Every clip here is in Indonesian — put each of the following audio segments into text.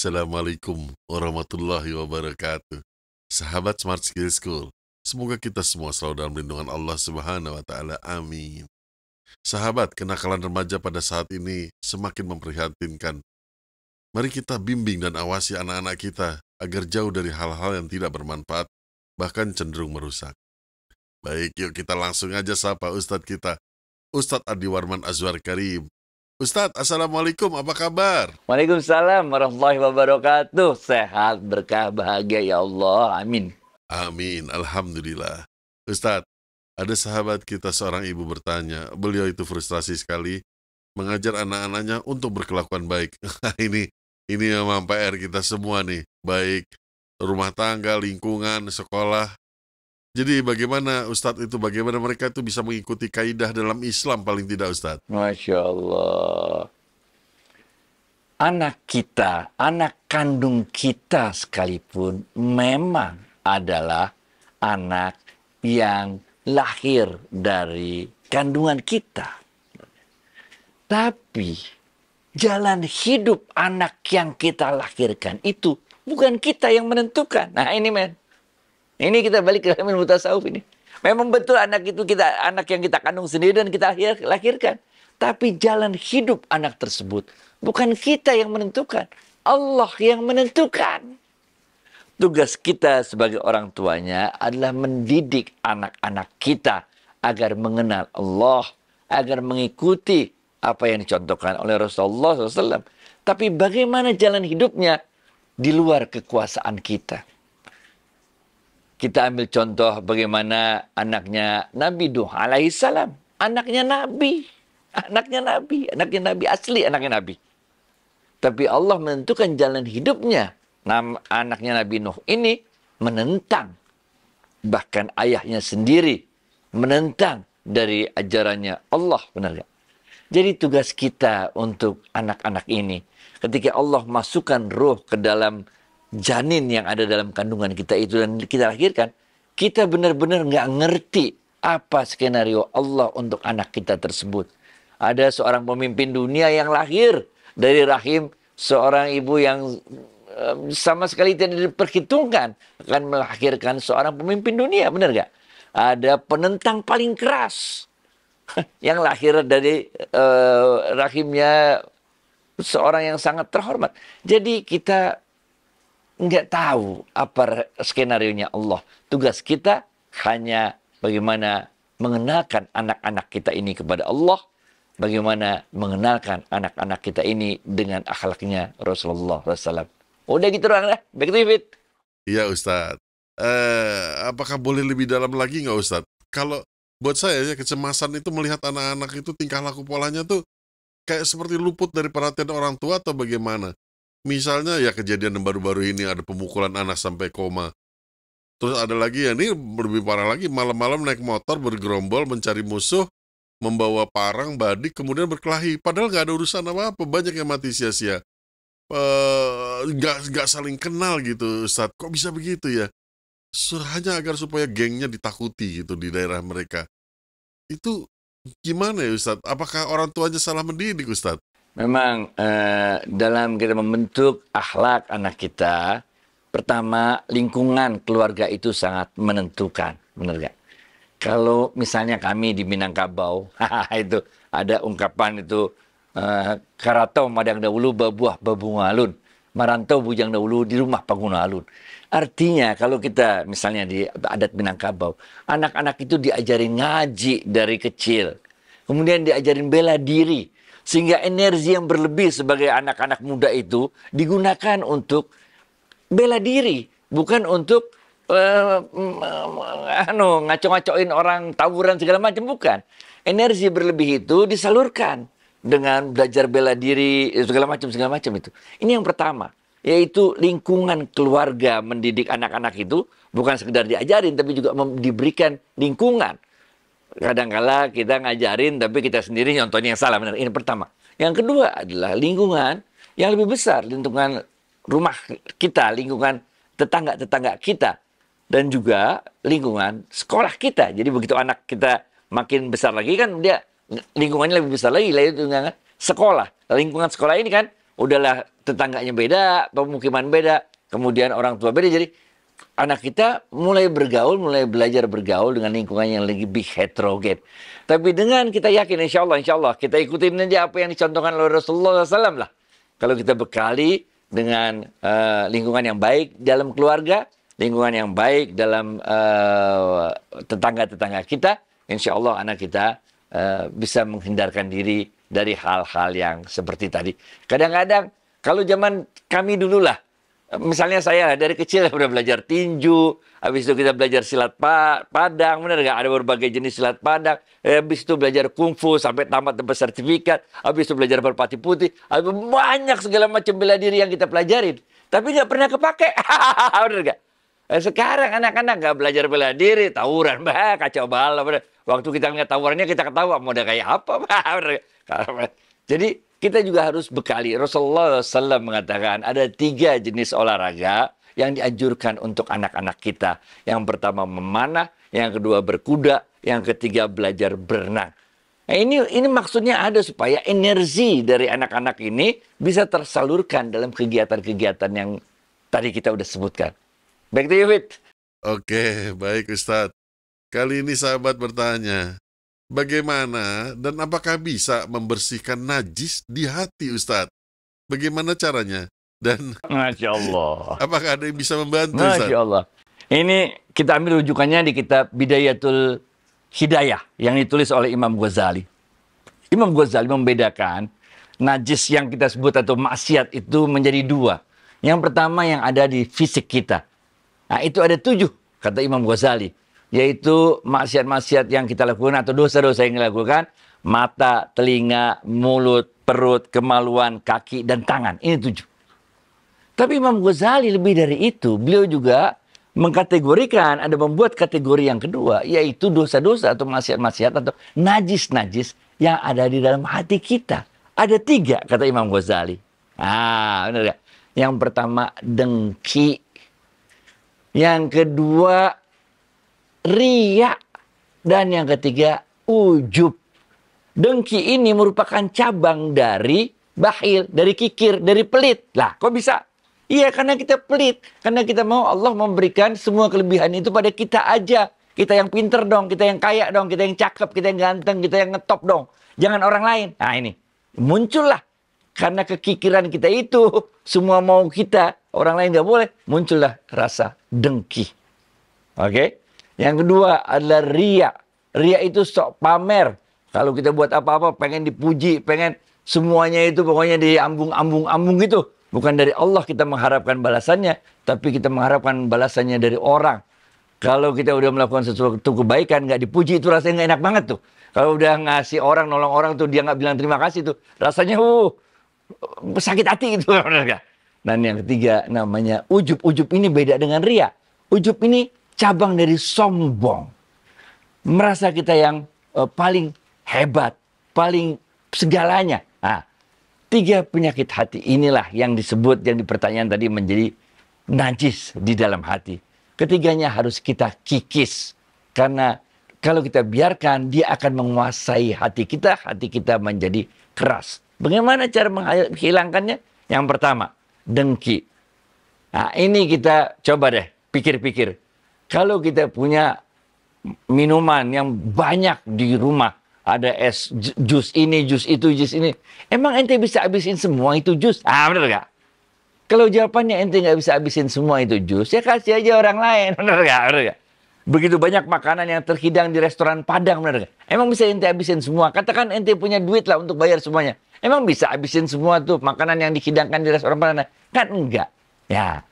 Assalamualaikum warahmatullahi wabarakatuh. Sahabat Smart Skill School, semoga kita semua selalu dalam lindungan Allah Subhanahu wa taala. Amin. Sahabat, kenakalan remaja pada saat ini semakin memprihatinkan. Mari kita bimbing dan awasi anak-anak kita agar jauh dari hal-hal yang tidak bermanfaat, bahkan cenderung merusak. Baik, yuk kita langsung aja sapa Ustadz kita, Ustadz Adi Warman Azwar Karim, Ustadz, Assalamualaikum, apa kabar? Waalaikumsalam warahmatullahi wabarakatuh. Sehat, berkah, bahagia ya Allah. Amin. Amin, Alhamdulillah. Ustadz, ada sahabat kita seorang ibu bertanya, beliau itu frustrasi sekali mengajar anak-anaknya untuk berkelakuan baik. ini ini memang PR kita semua nih, baik rumah tangga, lingkungan, sekolah, jadi bagaimana Ustadz itu, bagaimana mereka itu bisa mengikuti kaidah dalam Islam paling tidak Ustadz? Masya Allah. Anak kita, anak kandung kita sekalipun memang adalah anak yang lahir dari kandungan kita. Tapi jalan hidup anak yang kita lahirkan itu bukan kita yang menentukan. Nah ini men, ini kita balik ke ilmu tasawuf ini. Memang betul anak itu kita anak yang kita kandung sendiri dan kita lahirkan. Tapi jalan hidup anak tersebut bukan kita yang menentukan. Allah yang menentukan. Tugas kita sebagai orang tuanya adalah mendidik anak-anak kita agar mengenal Allah, agar mengikuti apa yang dicontohkan oleh Rasulullah SAW. Tapi bagaimana jalan hidupnya di luar kekuasaan kita? Kita ambil contoh bagaimana anaknya Nabi Nuh alaihissalam. Anaknya Nabi. Anaknya Nabi. Anaknya Nabi. Asli anaknya Nabi. Tapi Allah menentukan jalan hidupnya. Nam anaknya Nabi Nuh ini menentang. Bahkan ayahnya sendiri menentang dari ajarannya Allah. Benar gak? Jadi tugas kita untuk anak-anak ini ketika Allah masukkan roh ke dalam janin yang ada dalam kandungan kita itu dan kita lahirkan, kita benar-benar nggak ngerti apa skenario Allah untuk anak kita tersebut. Ada seorang pemimpin dunia yang lahir dari rahim seorang ibu yang sama sekali tidak diperhitungkan akan melahirkan seorang pemimpin dunia, benar nggak? Ada penentang paling keras yang lahir dari eh, rahimnya seorang yang sangat terhormat. Jadi kita nggak tahu apa skenario nya Allah. Tugas kita hanya bagaimana mengenalkan anak-anak kita ini kepada Allah, bagaimana mengenalkan anak-anak kita ini dengan akhlaknya Rasulullah SAW. Udah gitu orang dah, back to it. Iya Ustadz. Eh, apakah boleh lebih dalam lagi nggak Ustadz? Kalau buat saya ya kecemasan itu melihat anak-anak itu tingkah laku polanya tuh kayak seperti luput dari perhatian orang tua atau bagaimana? Misalnya ya kejadian yang baru-baru ini ada pemukulan anak sampai koma. Terus ada lagi ya ini lebih parah lagi malam-malam naik motor bergerombol mencari musuh membawa parang badik kemudian berkelahi padahal nggak ada urusan apa apa banyak yang mati sia-sia eh, nggak -sia. nggak saling kenal gitu Ustadz kok bisa begitu ya hanya agar supaya gengnya ditakuti gitu di daerah mereka itu gimana ya Ustadz apakah orang tuanya salah mendidik Ustadz Memang eh, dalam kita membentuk akhlak anak kita, pertama lingkungan keluarga itu sangat menentukan, benar gak? Kalau misalnya kami di Minangkabau, itu ada ungkapan itu eh, karatau madang dahulu babuah babung alun, marantau bujang dahulu di rumah pengguna alun. Artinya kalau kita misalnya di adat Minangkabau, anak-anak itu diajarin ngaji dari kecil. Kemudian diajarin bela diri sehingga energi yang berlebih sebagai anak-anak muda itu digunakan untuk bela diri, bukan untuk uh, anu ngaco-ngacoin orang tawuran segala macam bukan. Energi berlebih itu disalurkan dengan belajar bela diri eh, segala macam segala macam itu. Ini yang pertama yaitu lingkungan keluarga mendidik anak-anak itu bukan sekedar diajarin tapi juga diberikan lingkungan kadangkala kita ngajarin tapi kita sendiri nyontohnya yang salah benar ini pertama yang kedua adalah lingkungan yang lebih besar lingkungan rumah kita lingkungan tetangga tetangga kita dan juga lingkungan sekolah kita jadi begitu anak kita makin besar lagi kan dia lingkungannya lebih besar lagi lingkungan sekolah lingkungan sekolah ini kan udahlah tetangganya beda pemukiman beda kemudian orang tua beda jadi anak kita mulai bergaul, mulai belajar bergaul dengan lingkungan yang lebih heterogen. Tapi dengan kita yakin insya Allah, insya Allah kita ikutin aja apa yang dicontohkan oleh Rasulullah SAW lah. Kalau kita bekali dengan uh, lingkungan yang baik dalam keluarga, lingkungan yang baik dalam tetangga eh, tetangga-tetangga kita, insya Allah anak kita uh, bisa menghindarkan diri dari hal-hal yang seperti tadi. Kadang-kadang kalau zaman kami dululah, misalnya saya dari kecil udah belajar tinju, habis itu kita belajar silat pa padang, benar nggak? Ada berbagai jenis silat padang. habis itu belajar kungfu sampai tamat tempat sertifikat, habis itu belajar berpati putih, habis banyak segala macam bela diri yang kita pelajarin. Tapi nggak pernah kepake, benar nggak? Eh, sekarang anak-anak nggak belajar bela diri, tawuran, bah, kacau balau. Bener. Waktu kita ngeliat tawurannya kita ketawa, mau kayak apa, bah, bener Jadi kita juga harus bekali. Rasulullah SAW mengatakan ada tiga jenis olahraga yang dianjurkan untuk anak-anak kita. Yang pertama memanah, yang kedua berkuda, yang ketiga belajar berenang. Nah, ini ini maksudnya ada supaya energi dari anak-anak ini bisa tersalurkan dalam kegiatan-kegiatan yang tadi kita sudah sebutkan. Back to you, Fit. Oke, baik Ustadz. Kali ini sahabat bertanya, Bagaimana dan apakah bisa membersihkan najis di hati Ustadz? Bagaimana caranya? Dan Masya Allah. apakah ada yang bisa membantu Ustadz? Masya Allah. Ini kita ambil rujukannya di kitab Bidayatul Hidayah yang ditulis oleh Imam Ghazali. Imam Ghazali membedakan najis yang kita sebut atau maksiat itu menjadi dua. Yang pertama yang ada di fisik kita. Nah itu ada tujuh kata Imam Ghazali yaitu maksiat-maksiat yang kita lakukan atau dosa-dosa yang kita lakukan, mata, telinga, mulut, perut, kemaluan, kaki, dan tangan. Ini tujuh. Tapi Imam Ghazali lebih dari itu, beliau juga mengkategorikan, ada membuat kategori yang kedua, yaitu dosa-dosa atau maksiat-maksiat atau najis-najis yang ada di dalam hati kita. Ada tiga, kata Imam Ghazali. Ah, benar ya. Yang pertama, dengki. Yang kedua, ria, dan yang ketiga ujub. Dengki ini merupakan cabang dari bahil, dari kikir, dari pelit. Lah, kok bisa? Iya, karena kita pelit. Karena kita mau Allah memberikan semua kelebihan itu pada kita aja. Kita yang pinter dong, kita yang kaya dong, kita yang cakep, kita yang ganteng, kita yang ngetop dong. Jangan orang lain. Nah ini, muncullah. Karena kekikiran kita itu, semua mau kita, orang lain nggak boleh. Muncullah rasa dengki. Oke? Okay? Yang kedua adalah ria. Ria itu sok pamer. Kalau kita buat apa-apa pengen dipuji, pengen semuanya itu pokoknya diambung-ambung-ambung gitu. Bukan dari Allah kita mengharapkan balasannya, tapi kita mengharapkan balasannya dari orang. Kalau kita udah melakukan sesuatu kebaikan, nggak dipuji itu rasanya nggak enak banget tuh. Kalau udah ngasih orang, nolong orang tuh dia nggak bilang terima kasih tuh. Rasanya uh, sakit hati gitu. Dan nah, yang ketiga namanya ujub. Ujub ini beda dengan ria. Ujub ini cabang dari sombong. Merasa kita yang uh, paling hebat, paling segalanya. Nah, tiga penyakit hati inilah yang disebut, yang dipertanyaan tadi menjadi najis di dalam hati. Ketiganya harus kita kikis. Karena kalau kita biarkan, dia akan menguasai hati kita, hati kita menjadi keras. Bagaimana cara menghilangkannya? Yang pertama, dengki. Nah, ini kita coba deh pikir-pikir. Kalau kita punya minuman yang banyak di rumah, ada es jus ini, jus itu, jus ini. Emang ente bisa habisin semua itu jus? Ah, benar gak? Kalau jawabannya ente nggak bisa habisin semua itu jus, ya kasih aja orang lain. benar gak? Benar gak? Begitu banyak makanan yang terhidang di restoran Padang, benar gak? Emang bisa ente habisin semua? Katakan ente punya duit lah untuk bayar semuanya. Emang bisa habisin semua tuh makanan yang dihidangkan di restoran Padang? Kan enggak. Ya,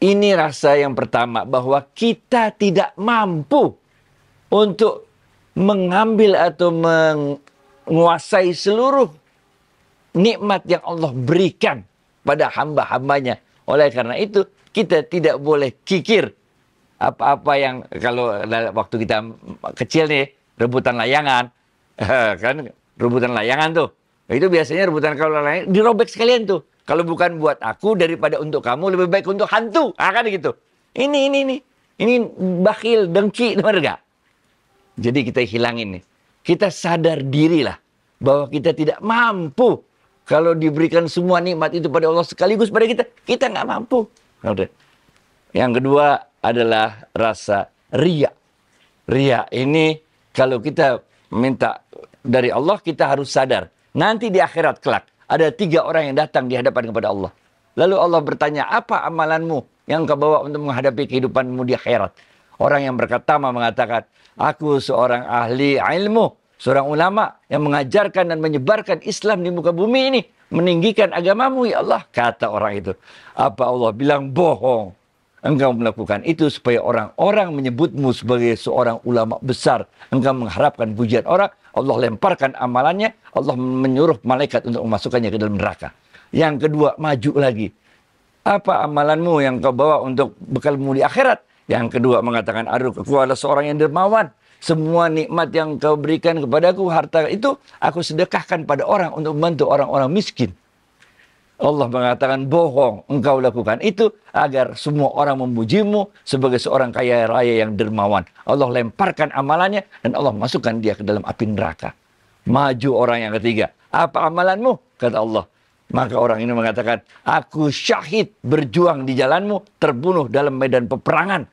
ini rasa yang pertama bahwa kita tidak mampu untuk mengambil atau menguasai seluruh nikmat yang Allah berikan pada hamba-hambanya. Oleh karena itu kita tidak boleh kikir apa-apa yang kalau waktu kita kecil nih rebutan layangan kan rebutan layangan tuh itu biasanya rebutan kalau layangan dirobek sekalian tuh kalau bukan buat aku daripada untuk kamu lebih baik untuk hantu. akan ah, kan gitu. Ini ini ini. Ini bakhil, dengki, benar gak? Jadi kita hilangin nih. Kita sadar dirilah bahwa kita tidak mampu kalau diberikan semua nikmat itu pada Allah sekaligus pada kita, kita nggak mampu. Yang kedua adalah rasa ria. Ria ini kalau kita minta dari Allah kita harus sadar. Nanti di akhirat kelak ada tiga orang yang datang di hadapan kepada Allah. Lalu Allah bertanya, apa amalanmu yang kau bawa untuk menghadapi kehidupanmu di akhirat? Orang yang berkata mengatakan, aku seorang ahli ilmu, seorang ulama yang mengajarkan dan menyebarkan Islam di muka bumi ini. Meninggikan agamamu ya Allah, kata orang itu. Apa Allah bilang bohong. Engkau melakukan itu supaya orang-orang menyebutmu sebagai seorang ulama besar. Engkau mengharapkan pujian orang, Allah lemparkan amalannya, Allah menyuruh malaikat untuk memasukkannya ke dalam neraka. Yang kedua, maju lagi. Apa amalanmu yang kau bawa untuk bekalmu di akhirat? Yang kedua mengatakan, aduh, aku adalah seorang yang dermawan. Semua nikmat yang kau berikan kepadaku, harta itu, aku sedekahkan pada orang untuk membantu orang-orang miskin. Allah mengatakan bohong engkau lakukan itu agar semua orang memujimu sebagai seorang kaya raya yang dermawan. Allah lemparkan amalannya dan Allah masukkan dia ke dalam api neraka. Maju orang yang ketiga. Apa amalanmu? Kata Allah. Maka orang ini mengatakan, aku syahid berjuang di jalanmu, terbunuh dalam medan peperangan.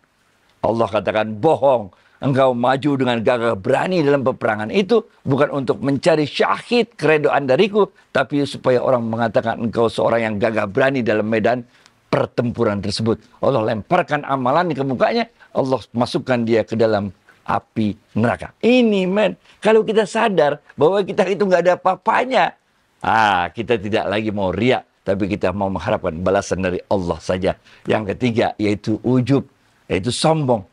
Allah katakan bohong engkau maju dengan gagah berani dalam peperangan itu bukan untuk mencari syahid keredoan dariku tapi supaya orang mengatakan engkau seorang yang gagah berani dalam medan pertempuran tersebut Allah lemparkan amalan ke mukanya Allah masukkan dia ke dalam api neraka ini men kalau kita sadar bahwa kita itu nggak ada apa ah kita tidak lagi mau riak tapi kita mau mengharapkan balasan dari Allah saja yang ketiga yaitu ujub yaitu sombong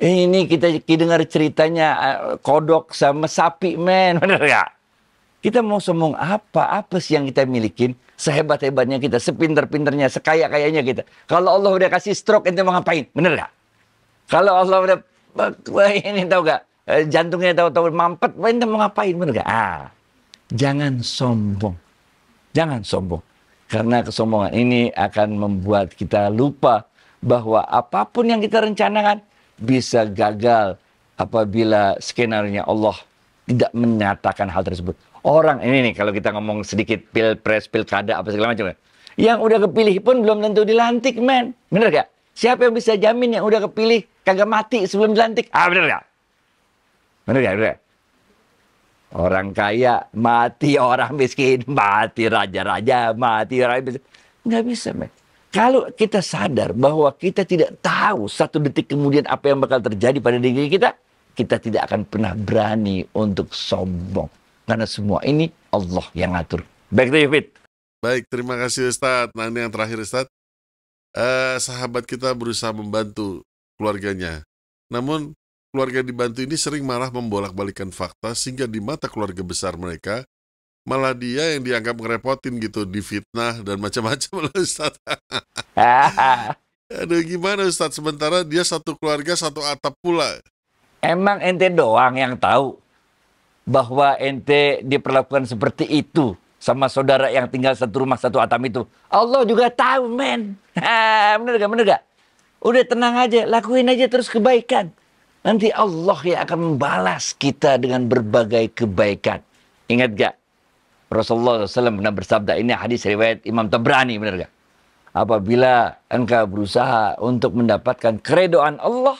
ini kita dengar ceritanya eh, kodok sama sapi, men. Bener ya? Kita mau sombong apa? Apa sih yang kita milikin? Sehebat-hebatnya kita, sepinter-pinternya, sekaya-kayanya kita. Kalau Allah udah kasih stroke, ente mau ngapain? Bener gak? Kalau Allah udah, wah ini tau gak? Eh, jantungnya tahu-tahu mampet, ente mau ngapain? Bener gak? Ah, jangan sombong. Jangan sombong. Karena kesombongan ini akan membuat kita lupa bahwa apapun yang kita rencanakan, bisa gagal apabila skenario Allah tidak menyatakan hal tersebut. Orang ini nih kalau kita ngomong sedikit pilpres, pilkada apa segala macam. Ya. Yang udah kepilih pun belum tentu dilantik, men. Bener gak? Siapa yang bisa jamin yang udah kepilih kagak mati sebelum dilantik? Ah, bener gak? Bener gak? Bener gak? Orang kaya mati, orang miskin mati, raja-raja mati, orang miskin. Nggak bisa, men. Kalau kita sadar bahwa kita tidak tahu satu detik kemudian apa yang bakal terjadi pada diri kita, kita tidak akan pernah berani untuk sombong. Karena semua ini Allah yang atur. Baik to you, Fit. Baik, terima kasih Ustadz. Nah ini yang terakhir Ustadz. Eh, sahabat kita berusaha membantu keluarganya. Namun keluarga dibantu ini sering marah membolak-balikan fakta sehingga di mata keluarga besar mereka malah dia yang dianggap ngerepotin gitu difitnah dan macam-macam loh Ustaz. Aduh gimana Ustaz sementara dia satu keluarga satu atap pula. Emang ente doang yang tahu bahwa ente diperlakukan seperti itu sama saudara yang tinggal satu rumah satu atap itu. Allah juga tahu men. bener gak bener gak? Udah tenang aja, lakuin aja terus kebaikan. Nanti Allah yang akan membalas kita dengan berbagai kebaikan. Ingat gak? Rasulullah SAW pernah bersabda, ini hadis riwayat Imam Tabrani, benar gak? Apabila engkau berusaha untuk mendapatkan keredoan Allah,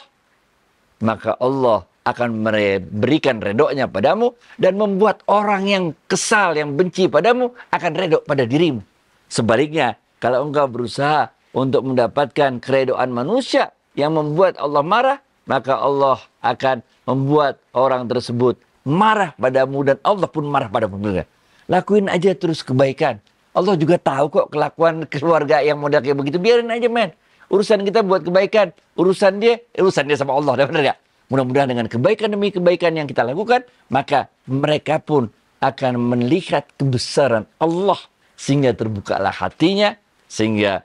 maka Allah akan berikan redoknya padamu dan membuat orang yang kesal, yang benci padamu akan redok pada dirimu. Sebaliknya, kalau engkau berusaha untuk mendapatkan keredoan manusia yang membuat Allah marah, maka Allah akan membuat orang tersebut marah padamu dan Allah pun marah pada padamu. Lakuin aja terus kebaikan. Allah juga tahu kok kelakuan keluarga yang model kayak begitu. Biarin aja men. Urusan kita buat kebaikan. Urusan dia, eh, urusan dia sama Allah. Benar ya? Mudah-mudahan dengan kebaikan demi kebaikan yang kita lakukan, maka mereka pun akan melihat kebesaran Allah sehingga terbukalah hatinya sehingga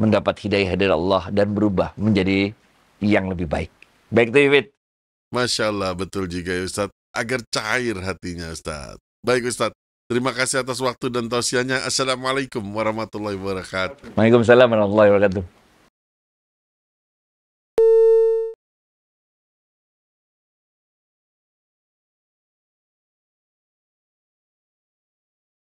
mendapat hidayah dari Allah dan berubah menjadi yang lebih baik. Baik David. Masya Allah betul juga ya, Ustadz. Agar cair hatinya Ustadz. Baik Ustadz, Terima kasih atas waktu dan tausiahnya. Assalamualaikum warahmatullahi wabarakatuh. Waalaikumsalam warahmatullahi wabarakatuh.